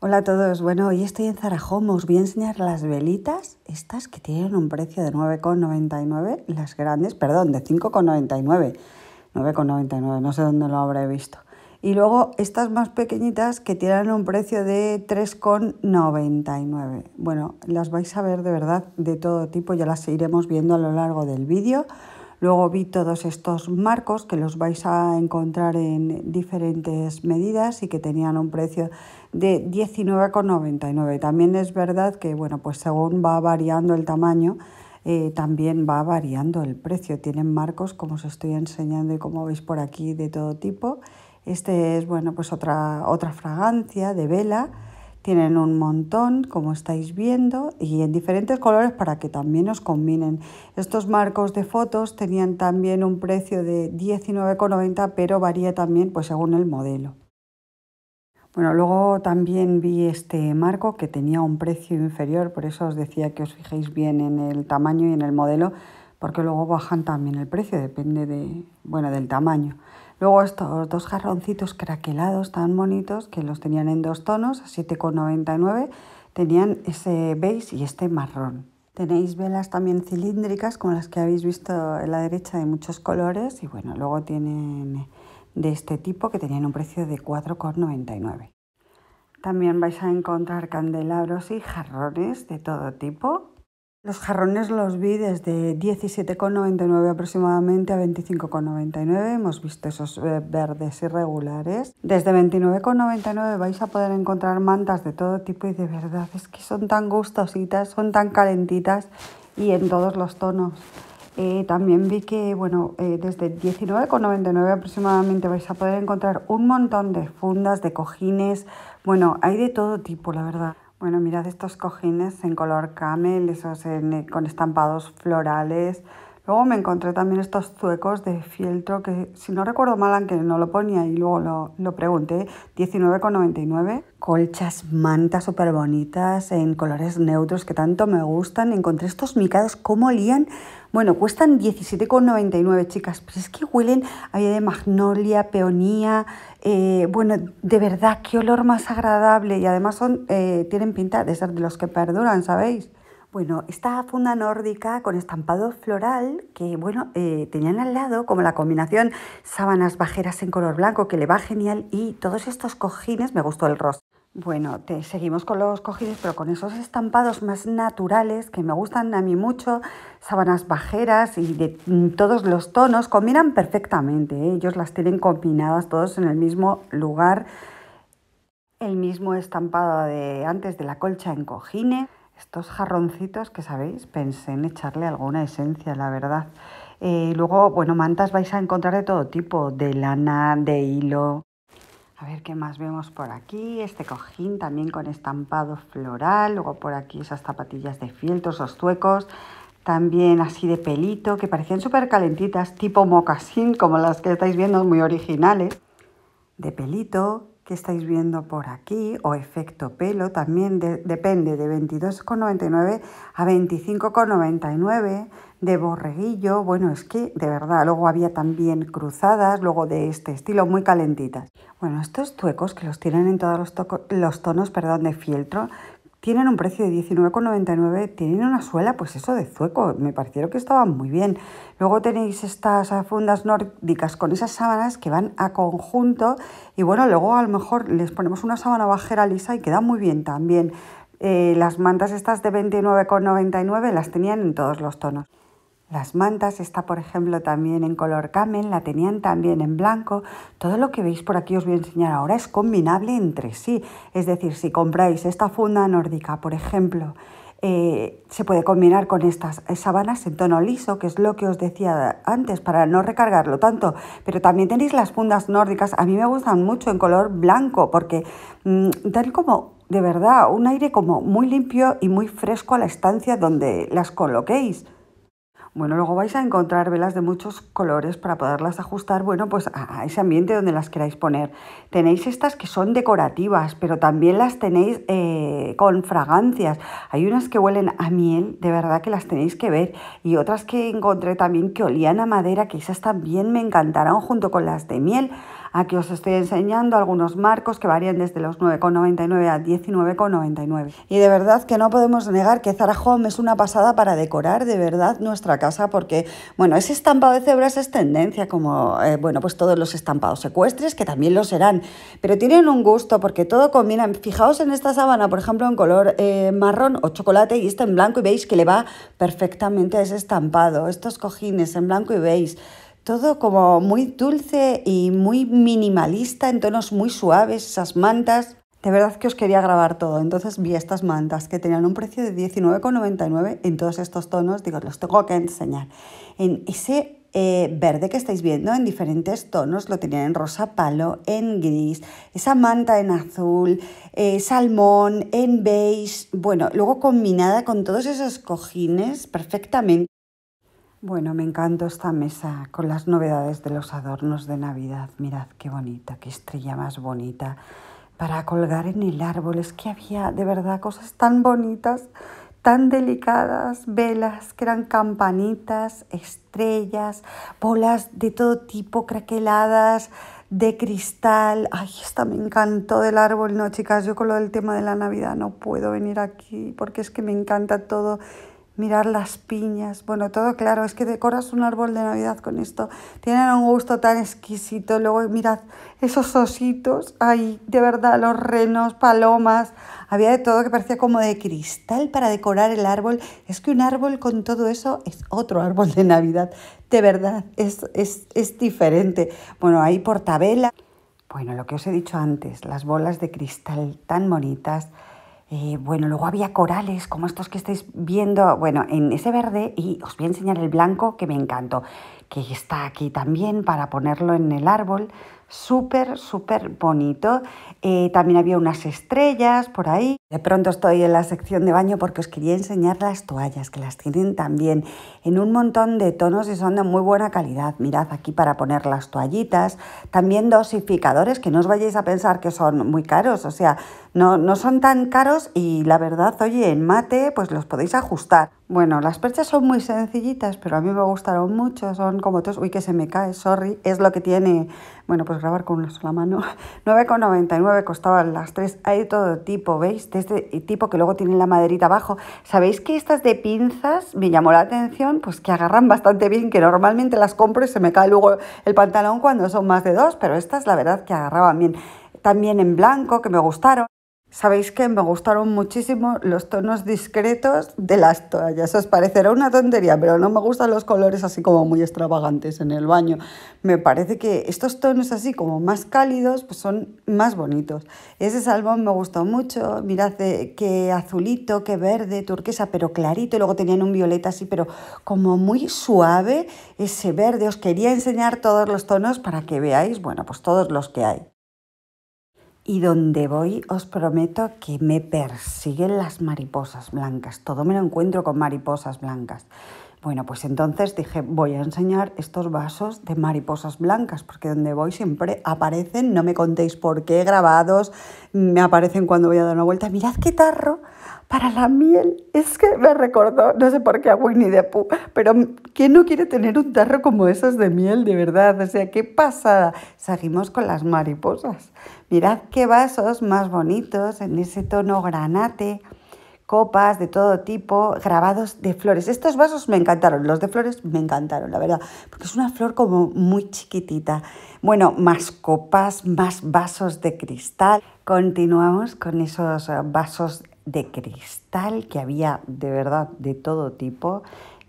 Hola a todos, bueno, hoy estoy en Zarajó. os voy a enseñar las velitas, estas que tienen un precio de 9,99, las grandes, perdón, de 5,99, 9,99, no sé dónde lo habré visto. Y luego estas más pequeñitas que tienen un precio de 3,99. Bueno, las vais a ver de verdad de todo tipo, ya las iremos viendo a lo largo del vídeo. Luego vi todos estos marcos que los vais a encontrar en diferentes medidas y que tenían un precio de 19,99. También es verdad que, bueno, pues según va variando el tamaño, eh, también va variando el precio. Tienen marcos, como os estoy enseñando y como veis por aquí, de todo tipo. Este es, bueno, pues otra, otra fragancia de vela tienen un montón, como estáis viendo, y en diferentes colores para que también os combinen. Estos marcos de fotos tenían también un precio de 19,90, pero varía también pues, según el modelo. Bueno, luego también vi este marco que tenía un precio inferior, por eso os decía que os fijéis bien en el tamaño y en el modelo, porque luego bajan también el precio, depende de, bueno, del tamaño. Luego estos dos jarroncitos craquelados tan bonitos que los tenían en dos tonos, a 7,99, tenían ese beige y este marrón. Tenéis velas también cilíndricas como las que habéis visto en la derecha de muchos colores y bueno, luego tienen de este tipo que tenían un precio de 4,99. También vais a encontrar candelabros y jarrones de todo tipo los jarrones los vi desde 17,99 aproximadamente a 25,99. Hemos visto esos eh, verdes irregulares. Desde 29,99 vais a poder encontrar mantas de todo tipo y de verdad es que son tan gustositas, son tan calentitas y en todos los tonos. Eh, también vi que bueno, eh, desde 19,99 aproximadamente vais a poder encontrar un montón de fundas, de cojines. Bueno, hay de todo tipo, la verdad. Bueno, mirad estos cojines en color camel, esos eh, con estampados florales, Luego me encontré también estos zuecos de fieltro que, si no recuerdo mal, aunque no lo ponía y luego lo, lo pregunté, 19,99. Colchas, mantas súper bonitas en colores neutros que tanto me gustan. Encontré estos micados, ¿cómo olían? Bueno, cuestan 17,99, chicas, pero es que huelen a de magnolia, peonía. Eh, bueno, de verdad, qué olor más agradable. Y además son, eh, tienen pinta de ser de los que perduran, ¿sabéis? Bueno, esta funda nórdica con estampado floral que, bueno, eh, tenían al lado como la combinación sábanas bajeras en color blanco que le va genial y todos estos cojines, me gustó el rosa. Bueno, te, seguimos con los cojines, pero con esos estampados más naturales que me gustan a mí mucho, sábanas bajeras y de mm, todos los tonos, combinan perfectamente, ¿eh? ellos las tienen combinadas todos en el mismo lugar, el mismo estampado de antes de la colcha en cojines. Estos jarroncitos que sabéis, pensé en echarle alguna esencia, la verdad. Eh, luego, bueno, mantas vais a encontrar de todo tipo, de lana, de hilo. A ver qué más vemos por aquí. Este cojín también con estampado floral. Luego por aquí esas zapatillas de fieltro, esos tuecos. También así de pelito, que parecían súper calentitas, tipo mocasín, como las que estáis viendo, muy originales. De pelito, que estáis viendo por aquí o efecto pelo también depende de 22,99 a 25,99 de borreguillo bueno es que de verdad luego había también cruzadas luego de este estilo muy calentitas bueno estos tuecos que los tienen en todos los, los tonos perdón de fieltro tienen un precio de 19,99, tienen una suela, pues eso de zueco, me parecieron que estaban muy bien. Luego tenéis estas eh, fundas nórdicas con esas sábanas que van a conjunto y bueno, luego a lo mejor les ponemos una sábana bajera lisa y queda muy bien también. Eh, las mantas estas de 29,99 las tenían en todos los tonos. Las mantas, está por ejemplo también en color camel, la tenían también en blanco. Todo lo que veis por aquí os voy a enseñar ahora es combinable entre sí. Es decir, si compráis esta funda nórdica, por ejemplo, eh, se puede combinar con estas sabanas en tono liso, que es lo que os decía antes, para no recargarlo tanto. Pero también tenéis las fundas nórdicas, a mí me gustan mucho en color blanco, porque mm, dan como de verdad un aire como muy limpio y muy fresco a la estancia donde las coloquéis. Bueno, luego vais a encontrar velas de muchos colores para poderlas ajustar, bueno, pues a ese ambiente donde las queráis poner. Tenéis estas que son decorativas, pero también las tenéis eh, con fragancias. Hay unas que huelen a miel, de verdad que las tenéis que ver, y otras que encontré también que olían a madera, que esas también me encantaron junto con las de miel. Aquí os estoy enseñando algunos marcos que varían desde los 9,99 a 19,99. Y de verdad que no podemos negar que Zara Home es una pasada para decorar de verdad nuestra casa porque, bueno, ese estampado de cebras es tendencia como, eh, bueno, pues todos los estampados secuestres que también lo serán, pero tienen un gusto porque todo combina. Fijaos en esta sábana, por ejemplo, en color eh, marrón o chocolate y está en blanco y veis que le va perfectamente a ese estampado. Estos cojines en blanco y beige todo como muy dulce y muy minimalista, en tonos muy suaves, esas mantas. De verdad que os quería grabar todo, entonces vi estas mantas que tenían un precio de 19,99 en todos estos tonos, digo, los tengo que enseñar. En ese eh, verde que estáis viendo en diferentes tonos, lo tenían en rosa palo, en gris, esa manta en azul, eh, salmón, en beige, bueno, luego combinada con todos esos cojines perfectamente bueno, me encantó esta mesa con las novedades de los adornos de Navidad. Mirad qué bonita, qué estrella más bonita para colgar en el árbol. Es que había de verdad cosas tan bonitas, tan delicadas, velas que eran campanitas, estrellas, bolas de todo tipo, craqueladas, de cristal. Ay, esta me encantó del árbol. No, chicas, yo con lo del tema de la Navidad no puedo venir aquí porque es que me encanta todo mirar las piñas, bueno, todo claro, es que decoras un árbol de Navidad con esto, tienen un gusto tan exquisito, luego mirad esos ositos, ahí de verdad, los renos, palomas, había de todo que parecía como de cristal para decorar el árbol, es que un árbol con todo eso es otro árbol de Navidad, de verdad, es, es, es diferente, bueno, hay portabela, bueno, lo que os he dicho antes, las bolas de cristal tan bonitas, eh, bueno, luego había corales como estos que estáis viendo, bueno, en ese verde y os voy a enseñar el blanco que me encantó que está aquí también para ponerlo en el árbol. Súper, súper bonito. Eh, también había unas estrellas por ahí. De pronto estoy en la sección de baño porque os quería enseñar las toallas, que las tienen también en un montón de tonos y son de muy buena calidad. Mirad aquí para poner las toallitas. También dosificadores, que no os vayáis a pensar que son muy caros. O sea, no, no son tan caros y la verdad, oye, en mate pues los podéis ajustar. Bueno, las perchas son muy sencillitas, pero a mí me gustaron mucho. Son como tres. Uy, que se me cae, sorry. Es lo que tiene, bueno, pues grabar con una sola mano. 9,99 costaban las tres. Hay de todo tipo, ¿veis? De este tipo que luego tienen la maderita abajo. ¿Sabéis que estas de pinzas me llamó la atención? Pues que agarran bastante bien, que normalmente las compro y se me cae luego el pantalón cuando son más de dos, pero estas la verdad que agarraban bien. También en blanco, que me gustaron. Sabéis que me gustaron muchísimo los tonos discretos de las toallas. Os parecerá una tontería, pero no me gustan los colores así como muy extravagantes en el baño. Me parece que estos tonos así como más cálidos pues son más bonitos. Ese salmón me gustó mucho. Mirad eh, qué azulito, qué verde, turquesa, pero clarito. Y luego tenían un violeta así, pero como muy suave ese verde. Os quería enseñar todos los tonos para que veáis, bueno, pues todos los que hay y donde voy os prometo que me persiguen las mariposas blancas. Todo me lo encuentro con mariposas blancas. Bueno, pues entonces dije, voy a enseñar estos vasos de mariposas blancas, porque donde voy siempre aparecen, no me contéis por qué, grabados, me aparecen cuando voy a dar una vuelta. Mirad qué tarro para la miel. Es que me recordó, no sé por qué, a Winnie the Pooh, pero ¿quién no quiere tener un tarro como esos de miel, de verdad? O sea, qué pasada. Seguimos con las mariposas. Mirad qué vasos más bonitos en ese tono granate copas de todo tipo, grabados de flores. Estos vasos me encantaron, los de flores me encantaron, la verdad, porque es una flor como muy chiquitita. Bueno, más copas, más vasos de cristal. Continuamos con esos vasos de cristal que había de verdad de todo tipo.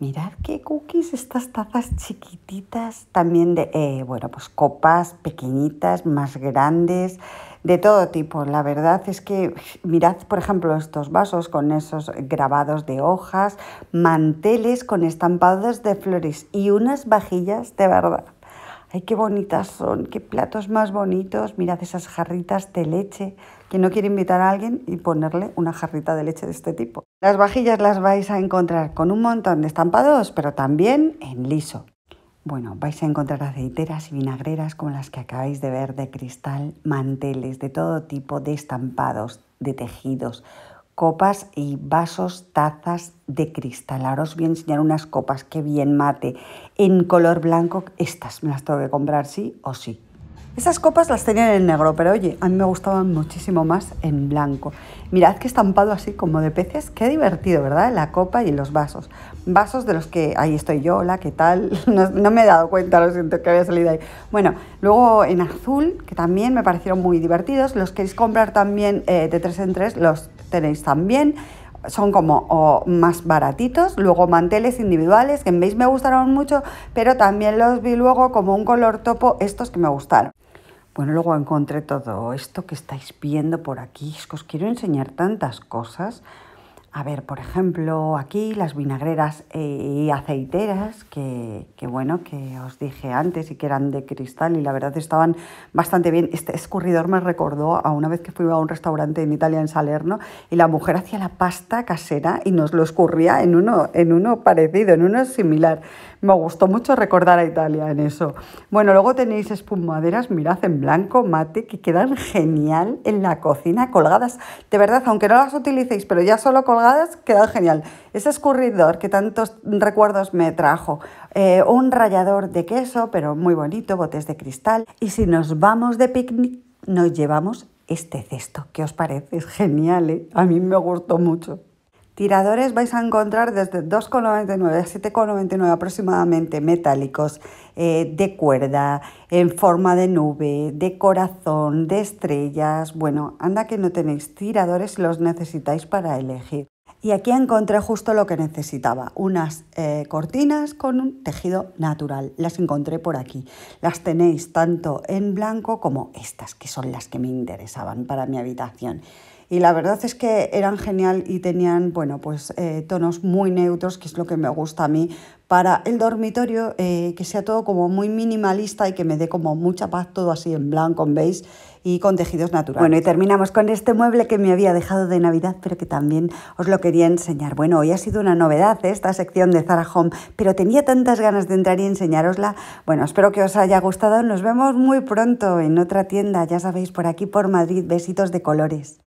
Mirad qué cookies, estas tazas chiquititas, también de, eh, bueno, pues copas pequeñitas, más grandes, de todo tipo. La verdad es que mirad, por ejemplo, estos vasos con esos grabados de hojas, manteles con estampados de flores y unas vajillas de verdad. Ay, qué bonitas son, qué platos más bonitos. Mirad esas jarritas de leche que no quiere invitar a alguien y ponerle una jarrita de leche de este tipo. Las vajillas las vais a encontrar con un montón de estampados, pero también en liso. Bueno, vais a encontrar aceiteras y vinagreras como las que acabáis de ver de cristal, manteles de todo tipo de estampados, de tejidos, copas y vasos, tazas de cristal. Ahora os voy a enseñar unas copas que bien mate en color blanco. Estas me las tengo que comprar sí o sí. Esas copas las tenían en negro, pero oye, a mí me gustaban muchísimo más en blanco. Mirad que estampado así como de peces, qué divertido, ¿verdad? La copa y los vasos. Vasos de los que, ahí estoy yo, hola, ¿qué tal? No, me he dado cuenta, lo siento que había salido ahí. Bueno, luego en azul, que también me parecieron muy divertidos, los queréis comprar también eh, de tres en tres, los tenéis también son como más baratitos, luego manteles individuales que en veis me gustaron mucho, pero también los vi luego como un color topo estos que me gustaron. Bueno, luego encontré todo esto que estáis viendo por aquí. Es que os quiero enseñar tantas cosas. A ver, por ejemplo, aquí las vinagreras eh, y aceiteras, que, bueno, que os dije antes y que eran de cristal y la verdad estaban bastante bien. Este escurridor me recordó a una vez que fui a un restaurante en Italia, en Salerno, y la mujer hacía la pasta casera y nos lo escurría en uno, en uno parecido, en uno similar. Me gustó mucho recordar a Italia en eso. Bueno, luego tenéis espumaderas, mirad, en blanco, mate, que quedan genial en la cocina, colgadas. De verdad, aunque no las utilicéis, pero ya solo colgadas, quedan genial. Ese escurridor que tantos recuerdos me trajo. Eh, un rallador de queso, pero muy bonito, botes de cristal. Y si nos vamos de picnic, nos llevamos este cesto. ¿Qué os parece? Es genial, ¿eh? A mí me gustó mucho. Tiradores vais a encontrar desde 2,99 a 7,99 aproximadamente metálicos, eh, de cuerda, en forma de nube, de corazón, de estrellas. Bueno, anda que no tenéis tiradores, los necesitáis para elegir. Y aquí encontré justo lo que necesitaba, unas eh, cortinas con un tejido natural. Las encontré por aquí. Las tenéis tanto en blanco como estas, que son las que me interesaban para mi habitación y la verdad es que eran genial y tenían bueno pues eh, tonos muy neutros que es lo que me gusta a mí para el dormitorio eh, que sea todo como muy minimalista y que me dé como mucha paz todo así en blanco en beige y con tejidos naturales. Bueno, y terminamos con este mueble que me había dejado de Navidad, pero que también os lo quería enseñar. Bueno, hoy ha sido una novedad ¿eh? esta sección de Zara Home, pero tenía tantas ganas de entrar y enseñárosla. Bueno, espero que os haya gustado. Nos vemos muy pronto en otra tienda, ya sabéis, por aquí por Madrid. Besitos de colores.